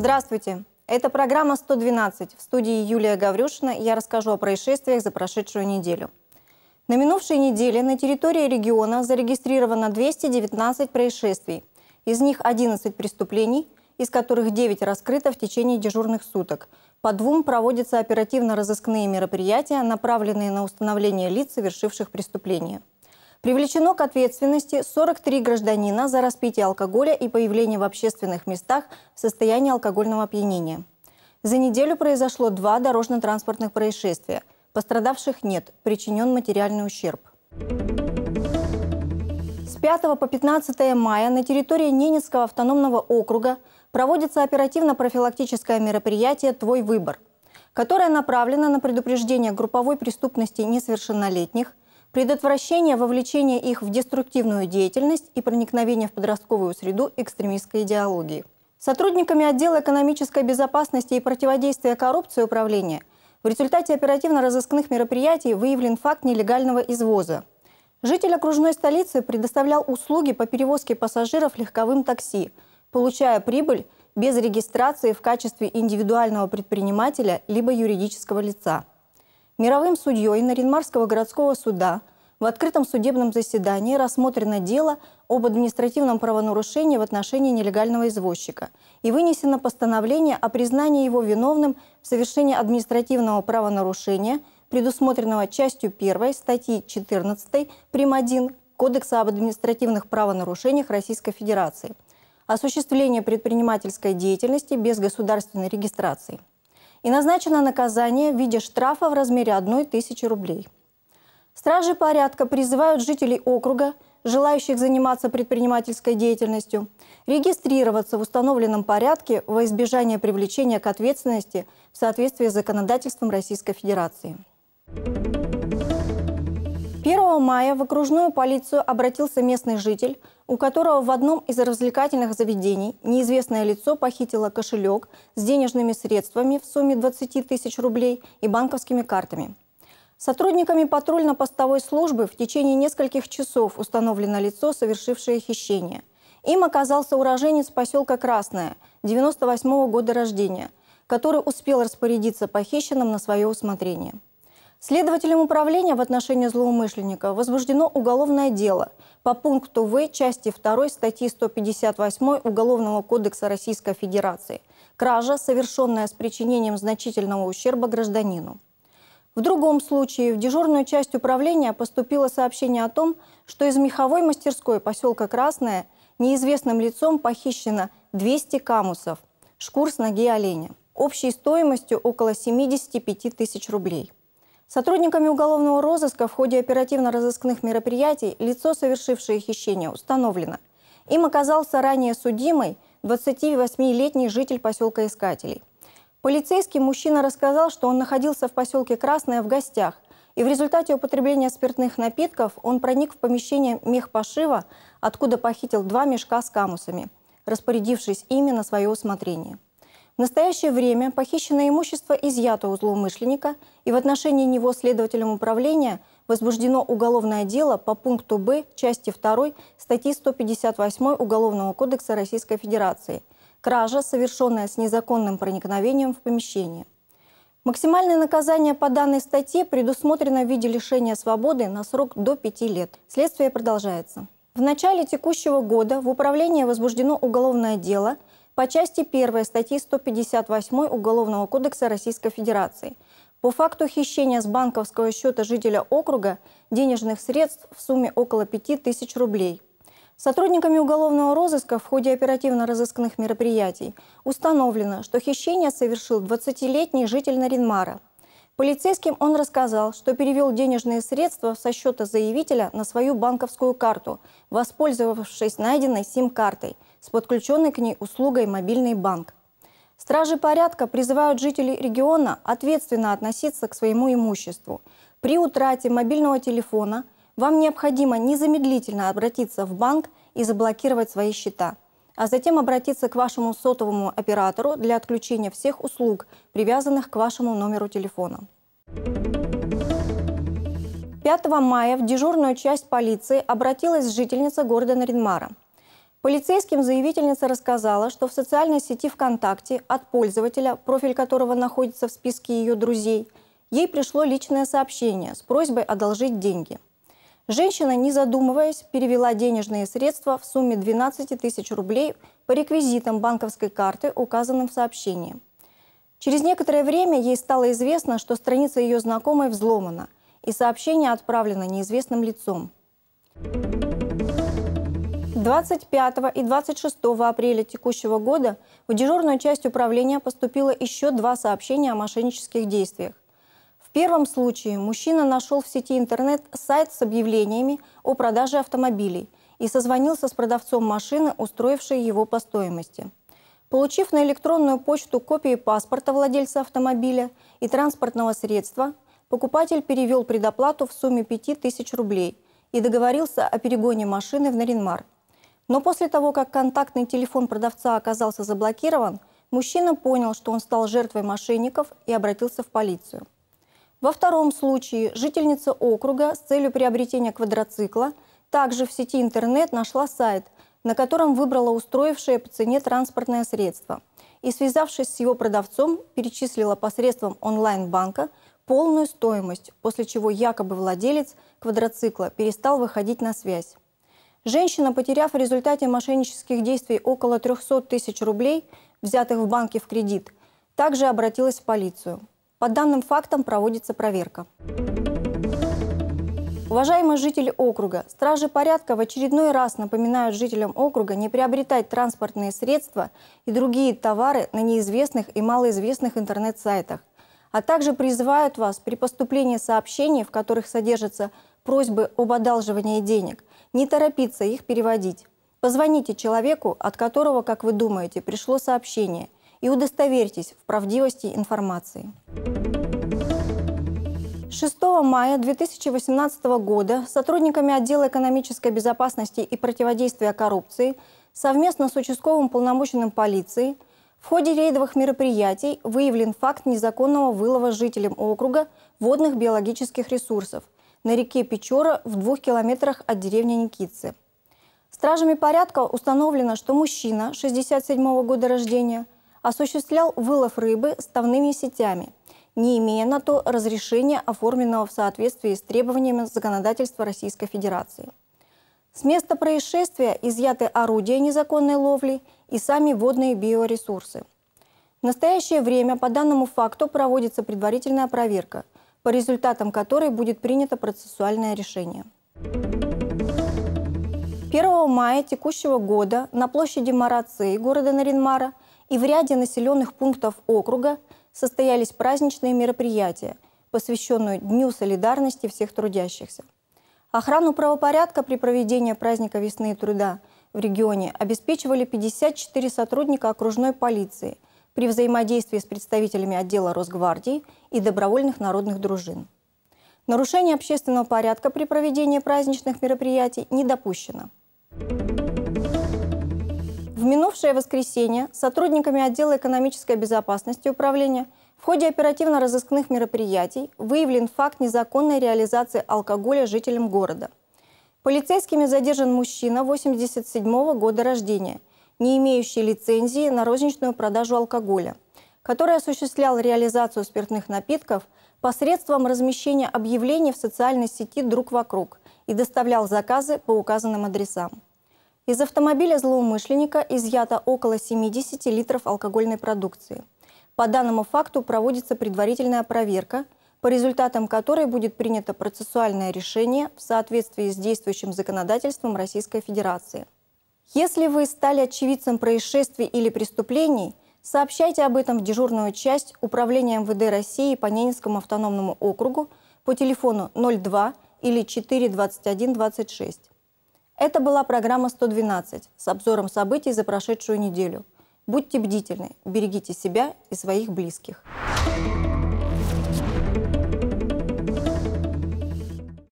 Здравствуйте. Это программа «112». В студии Юлия Гаврюшина я расскажу о происшествиях за прошедшую неделю. На минувшей неделе на территории региона зарегистрировано 219 происшествий. Из них 11 преступлений, из которых 9 раскрыто в течение дежурных суток. По двум проводятся оперативно-розыскные мероприятия, направленные на установление лиц, совершивших преступления. Привлечено к ответственности 43 гражданина за распитие алкоголя и появление в общественных местах в состоянии алкогольного опьянения. За неделю произошло два дорожно-транспортных происшествия. Пострадавших нет, причинен материальный ущерб. С 5 по 15 мая на территории Ненецкого автономного округа проводится оперативно-профилактическое мероприятие «Твой выбор», которое направлено на предупреждение групповой преступности несовершеннолетних – предотвращение вовлечения их в деструктивную деятельность и проникновение в подростковую среду экстремистской идеологии. Сотрудниками отдела экономической безопасности и противодействия коррупции управления в результате оперативно-розыскных мероприятий выявлен факт нелегального извоза. Житель окружной столицы предоставлял услуги по перевозке пассажиров легковым такси, получая прибыль без регистрации в качестве индивидуального предпринимателя либо юридического лица. Мировым судьей Наринмарского городского суда в открытом судебном заседании рассмотрено дело об административном правонарушении в отношении нелегального извозчика и вынесено постановление о признании его виновным в совершении административного правонарушения, предусмотренного частью 1 статьи 14 прим. 1 Кодекса об административных правонарушениях Российской Федерации – осуществление предпринимательской деятельности без государственной регистрации и назначено наказание в виде штрафа в размере 1 тысячи рублей. Стражи порядка призывают жителей округа, желающих заниматься предпринимательской деятельностью, регистрироваться в установленном порядке во избежание привлечения к ответственности в соответствии с законодательством Российской Федерации. Thank you 1 мая в окружную полицию обратился местный житель, у которого в одном из развлекательных заведений неизвестное лицо похитило кошелек с денежными средствами в сумме 20 тысяч рублей и банковскими картами. Сотрудниками патрульно-постовой службы в течение нескольких часов установлено лицо, совершившее хищение. Им оказался уроженец поселка Красное, 98 -го года рождения, который успел распорядиться похищенным на свое усмотрение. Следователем управления в отношении злоумышленника возбуждено уголовное дело по пункту В части 2 статьи 158 Уголовного кодекса Российской Федерации «Кража, совершенная с причинением значительного ущерба гражданину». В другом случае в дежурную часть управления поступило сообщение о том, что из меховой мастерской поселка Красное неизвестным лицом похищено 200 камусов, шкур с ноги оленя, общей стоимостью около 75 тысяч рублей. Сотрудниками уголовного розыска в ходе оперативно-розыскных мероприятий лицо, совершившее хищение, установлено. Им оказался ранее судимый 28-летний житель поселка Искателей. Полицейский мужчина рассказал, что он находился в поселке Красное в гостях, и в результате употребления спиртных напитков он проник в помещение мехпошива, откуда похитил два мешка с камусами, распорядившись ими на свое усмотрение. В настоящее время похищенное имущество изъято у злоумышленника, и в отношении него следователем управления возбуждено уголовное дело по пункту Б части 2 статьи 158 Уголовного кодекса Российской Федерации «Кража, совершенная с незаконным проникновением в помещение». Максимальное наказание по данной статье предусмотрено в виде лишения свободы на срок до 5 лет. Следствие продолжается. В начале текущего года в управление возбуждено уголовное дело – по части 1 статьи 158 Уголовного кодекса Российской Федерации – по факту хищения с банковского счета жителя округа денежных средств в сумме около 5000 рублей. Сотрудниками уголовного розыска в ходе оперативно-розыскных мероприятий установлено, что хищение совершил 20-летний житель Наринмара. Полицейским он рассказал, что перевел денежные средства со счета заявителя на свою банковскую карту, воспользовавшись найденной сим-картой – с подключенной к ней услугой «Мобильный банк». Стражи порядка призывают жителей региона ответственно относиться к своему имуществу. При утрате мобильного телефона вам необходимо незамедлительно обратиться в банк и заблокировать свои счета, а затем обратиться к вашему сотовому оператору для отключения всех услуг, привязанных к вашему номеру телефона. 5 мая в дежурную часть полиции обратилась жительница города Наринмара – Полицейским заявительница рассказала, что в социальной сети ВКонтакте от пользователя, профиль которого находится в списке ее друзей, ей пришло личное сообщение с просьбой одолжить деньги. Женщина, не задумываясь, перевела денежные средства в сумме 12 тысяч рублей по реквизитам банковской карты, указанным в сообщении. Через некоторое время ей стало известно, что страница ее знакомой взломана, и сообщение отправлено неизвестным лицом. 25 и 26 апреля текущего года в дежурную часть управления поступило еще два сообщения о мошеннических действиях. В первом случае мужчина нашел в сети интернет сайт с объявлениями о продаже автомобилей и созвонился с продавцом машины, устроившей его по стоимости. Получив на электронную почту копии паспорта владельца автомобиля и транспортного средства, покупатель перевел предоплату в сумме 5000 рублей – и договорился о перегоне машины в Наринмар. Но после того, как контактный телефон продавца оказался заблокирован, мужчина понял, что он стал жертвой мошенников и обратился в полицию. Во втором случае жительница округа с целью приобретения квадроцикла также в сети интернет нашла сайт, на котором выбрала устроившее по цене транспортное средство и, связавшись с его продавцом, перечислила посредством онлайн-банка полную стоимость, после чего якобы владелец квадроцикла перестал выходить на связь. Женщина, потеряв в результате мошеннических действий около 300 тысяч рублей, взятых в банке в кредит, также обратилась в полицию. По данным фактам проводится проверка. Уважаемые жители округа, стражи порядка в очередной раз напоминают жителям округа не приобретать транспортные средства и другие товары на неизвестных и малоизвестных интернет-сайтах, а также призывают вас при поступлении сообщений, в которых содержится просьбы об одалживании денег, не торопиться их переводить. Позвоните человеку, от которого, как вы думаете, пришло сообщение, и удостоверьтесь в правдивости информации. 6 мая 2018 года сотрудниками отдела экономической безопасности и противодействия коррупции совместно с участковым полномоченным полиции в ходе рейдовых мероприятий выявлен факт незаконного вылова жителям округа водных биологических ресурсов – на реке Печора в двух километрах от деревни Никитцы. Стражами порядка установлено, что мужчина 67 -го года рождения осуществлял вылов рыбы ставными сетями, не имея на то разрешения, оформленного в соответствии с требованиями законодательства Российской Федерации. С места происшествия изъяты орудия незаконной ловли и сами водные биоресурсы. В настоящее время по данному факту проводится предварительная проверка – по результатам которой будет принято процессуальное решение. 1 мая текущего года на площади Марации города Наринмара и в ряде населенных пунктов округа состоялись праздничные мероприятия, посвященные Дню солидарности всех трудящихся. Охрану правопорядка при проведении праздника весны и труда в регионе обеспечивали 54 сотрудника окружной полиции – при взаимодействии с представителями отдела Росгвардии и добровольных народных дружин. Нарушение общественного порядка при проведении праздничных мероприятий не допущено. В минувшее воскресенье сотрудниками отдела экономической безопасности управления в ходе оперативно-розыскных мероприятий выявлен факт незаконной реализации алкоголя жителям города. Полицейскими задержан мужчина 87 -го года рождения, не имеющий лицензии на розничную продажу алкоголя, который осуществлял реализацию спиртных напитков посредством размещения объявлений в социальной сети «Друг вокруг» и доставлял заказы по указанным адресам. Из автомобиля злоумышленника изъято около 70 литров алкогольной продукции. По данному факту проводится предварительная проверка – по результатам которой будет принято процессуальное решение в соответствии с действующим законодательством Российской Федерации – если вы стали очевидцем происшествий или преступлений, сообщайте об этом в дежурную часть Управления МВД России по Ненецкому автономному округу по телефону 02 или 42126. Это была программа 112 с обзором событий за прошедшую неделю. Будьте бдительны, берегите себя и своих близких.